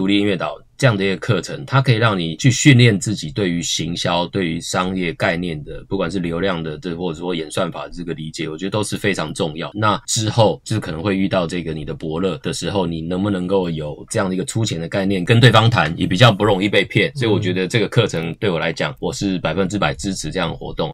独立音乐岛这样的一个课程，它可以让你去训练自己对于行销、对于商业概念的，不管是流量的，这或者说演算法这个理解，我觉得都是非常重要。那之后就是可能会遇到这个你的伯乐的时候，你能不能够有这样的一个出钱的概念跟对方谈，也比较不容易被骗。所以我觉得这个课程对我来讲，我是百分之百支持这样的活动。